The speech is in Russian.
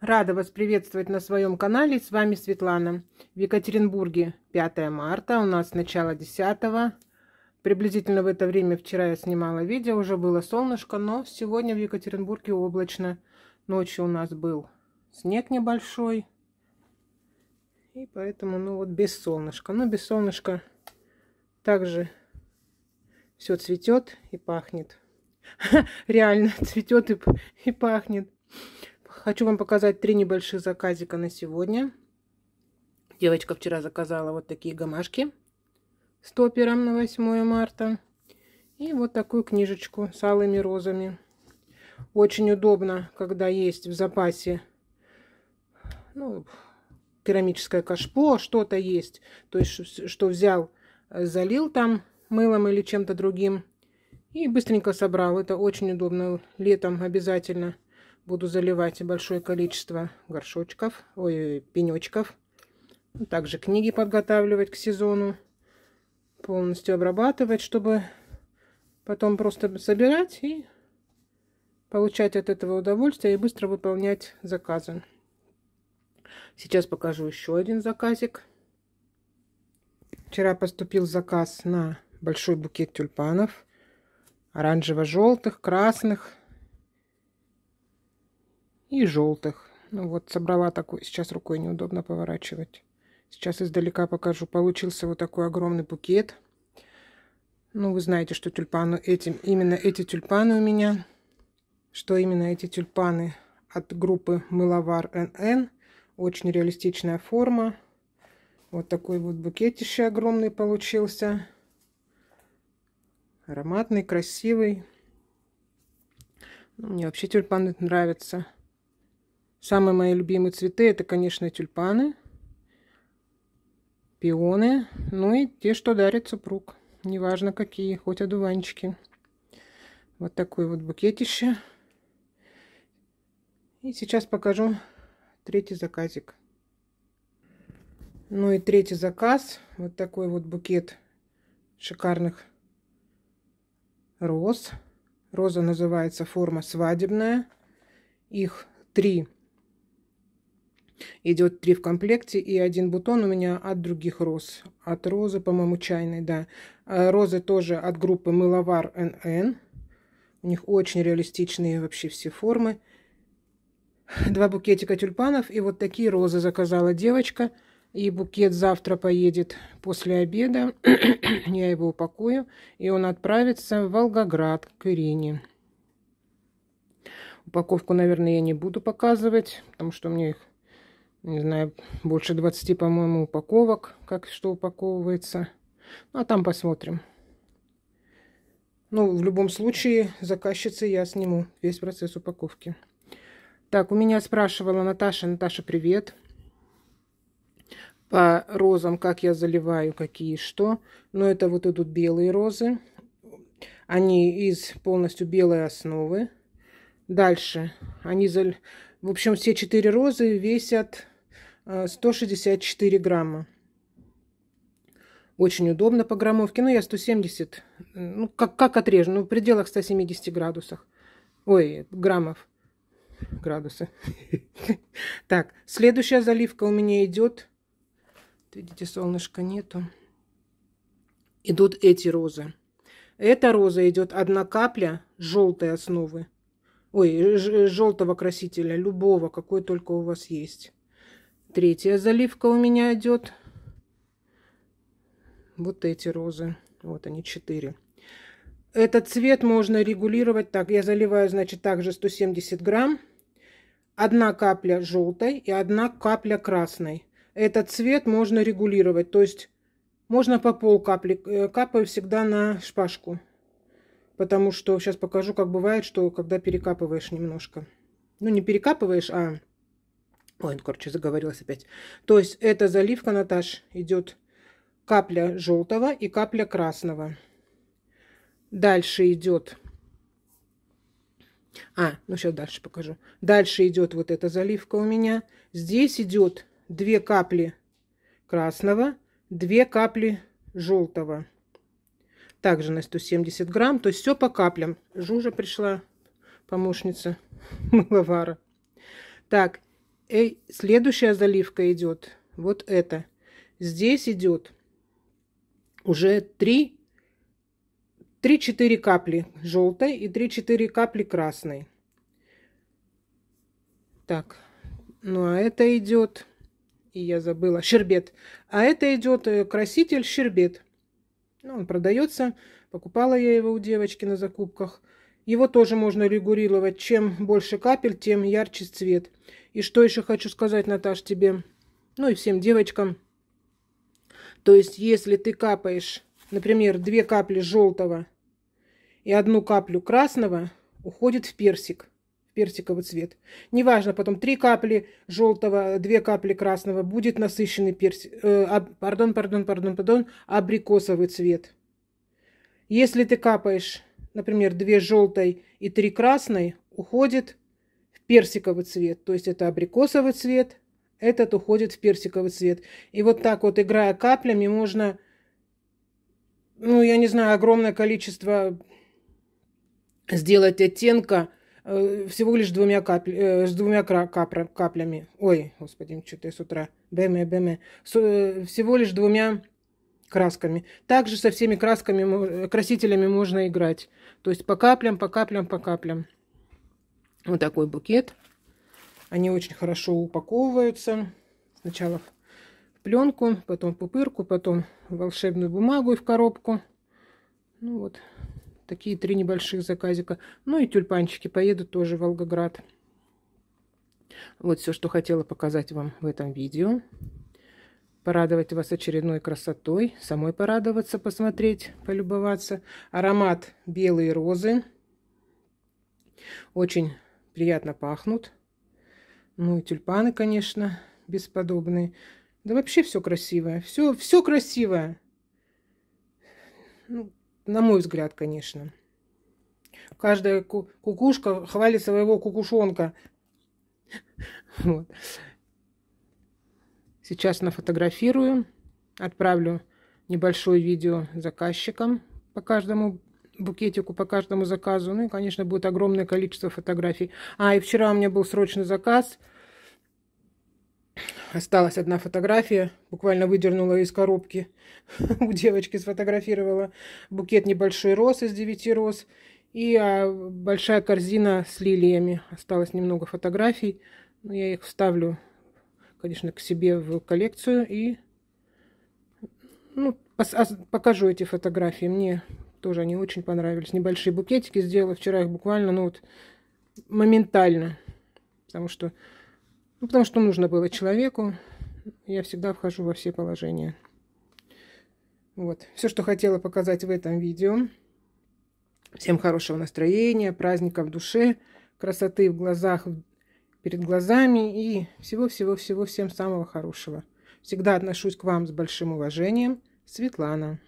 Рада вас приветствовать на своем канале. С вами Светлана. В Екатеринбурге 5 марта. У нас начало 10. Приблизительно в это время вчера я снимала видео. Уже было солнышко, но сегодня в Екатеринбурге облачно. Ночью у нас был снег небольшой. И поэтому, ну вот, без солнышка. Но без солнышка также все цветет и пахнет. Реально цветет и, и пахнет. Хочу вам показать три небольших заказика на сегодня. Девочка вчера заказала вот такие гамашки с топером на 8 марта. И вот такую книжечку с алыми розами. Очень удобно, когда есть в запасе ну, керамическое кашпо, что-то есть. То есть, что взял, залил там мылом или чем-то другим. И быстренько собрал. Это очень удобно летом обязательно буду заливать большое количество горшочков, ой, пенечков. Также книги подготавливать к сезону, полностью обрабатывать, чтобы потом просто собирать и получать от этого удовольствие и быстро выполнять заказы. Сейчас покажу еще один заказик. Вчера поступил заказ на большой букет тюльпанов. Оранжево-желтых, красных, и желтых. Ну вот, собрала такой, сейчас рукой неудобно поворачивать. Сейчас издалека покажу. Получился вот такой огромный букет. Ну, вы знаете, что тюльпаны этим, именно эти тюльпаны у меня, что именно эти тюльпаны от группы Мыловар НН. Очень реалистичная форма. Вот такой вот букетище огромный получился. Ароматный, красивый. Ну, мне вообще тюльпаны нравятся. Самые мои любимые цветы это, конечно, тюльпаны, пионы, ну и те, что дарит супруг. Неважно какие, хоть одуванчики. Вот такой вот букетище. И сейчас покажу третий заказик. Ну и третий заказ. Вот такой вот букет шикарных роз. Роза называется форма свадебная. Их три Идет три в комплекте, и один бутон у меня от других роз. От розы, по-моему, чайной, да. А розы тоже от группы Мыловар НН. У них очень реалистичные вообще все формы. Два букетика тюльпанов и вот такие розы заказала девочка. И букет завтра поедет после обеда. Я его упакую. И он отправится в Волгоград к Ирине. Упаковку, наверное, я не буду показывать, потому что мне их не знаю, больше 20, по-моему, упаковок, как что упаковывается. Ну, а там посмотрим. Ну, в любом случае, заказчицы я сниму весь процесс упаковки. Так, у меня спрашивала Наташа. Наташа, привет. По розам, как я заливаю, какие что. Но ну, это вот идут белые розы. Они из полностью белой основы. Дальше. Они, зал... в общем, все четыре розы весят 164 э, грамма. Очень удобно по граммовке. Ну, я 170, э, ну, как, как отрежу, ну, в пределах 170 градусах. Ой, граммов. градусы Так, следующая заливка у меня идет. Видите, солнышка нету. Идут эти розы. Эта роза идет одна капля желтой основы. Ой, желтого красителя, любого, какой только у вас есть. Третья заливка у меня идет. Вот эти розы. Вот они, четыре. Этот цвет можно регулировать так. Я заливаю, значит, также 170 грамм. Одна капля желтой и одна капля красной. Этот цвет можно регулировать. То есть можно по пол капли. Э, капаю всегда на шпажку. Потому что сейчас покажу, как бывает, что когда перекапываешь немножко. Ну, не перекапываешь, а Ой, ну, короче, заговорилась опять. То есть эта заливка, Наташ, идет капля желтого и капля красного. Дальше идет... А, ну сейчас дальше покажу. Дальше идет вот эта заливка у меня. Здесь идет две капли красного, две капли желтого. Также на 170 грамм. То есть все по каплям. Жужа пришла, помощница мыловара. Так, Эй, следующая заливка идет. Вот это. Здесь идет уже 3 3-4 капли желтой и 3-4 капли красной. Так, ну а это идет, и я забыла, щербет. А это идет э, краситель щербет. Ну, он продается, покупала я его у девочки на закупках. Его тоже можно регулировать. Чем больше капель, тем ярче цвет. И что еще хочу сказать, Наташ, тебе, ну и всем девочкам. То есть, если ты капаешь, например, две капли желтого и одну каплю красного, уходит в персик, в персиковый цвет. Неважно, потом три капли желтого, две капли красного, будет насыщенный персик, э, аб, пардон, пардон, пардон, пардон, абрикосовый цвет. Если ты капаешь, например, две желтой и три красной, уходит персиковый цвет, то есть это абрикосовый цвет, этот уходит в персиковый цвет. И вот так вот, играя каплями, можно, ну, я не знаю, огромное количество сделать оттенка э, всего лишь двумя капель, э, с двумя капра, каплями. Ой, господи, что-то я с утра. Бэме, бэме. С, э, всего лишь двумя красками. Также со всеми красками, красителями можно играть. То есть по каплям, по каплям, по каплям. Вот такой букет. Они очень хорошо упаковываются. Сначала в пленку, потом в пупырку, потом в волшебную бумагу и в коробку. Ну вот, такие три небольших заказика. Ну и тюльпанчики поедут тоже в Волгоград. Вот все, что хотела показать вам в этом видео. Порадовать вас очередной красотой. Самой порадоваться, посмотреть, полюбоваться. Аромат белые розы. Очень приятно пахнут. Ну и тюльпаны, конечно, бесподобные. Да вообще все красивое. Все, все красивое. Ну, на мой взгляд, конечно. Каждая ку кукушка хвалит своего кукушонка. Вот. Сейчас нафотографирую, отправлю небольшое видео заказчикам по каждому букетику по каждому заказу. Ну и, конечно, будет огромное количество фотографий. А, и вчера у меня был срочный заказ. Осталась одна фотография, буквально выдернула из коробки. У девочки сфотографировала букет небольшой роз из девяти роз. И а, большая корзина с лилиями. Осталось немного фотографий. Но ну, я их вставлю, конечно, к себе в коллекцию и ну, покажу эти фотографии. Мне тоже они очень понравились. Небольшие букетики сделала вчера их буквально, ну вот, моментально. Потому что, ну, потому что нужно было человеку. Я всегда вхожу во все положения. Вот. Все, что хотела показать в этом видео. Всем хорошего настроения, праздника в душе, красоты в глазах, перед глазами и всего-всего-всего всем самого хорошего. Всегда отношусь к вам с большим уважением. Светлана.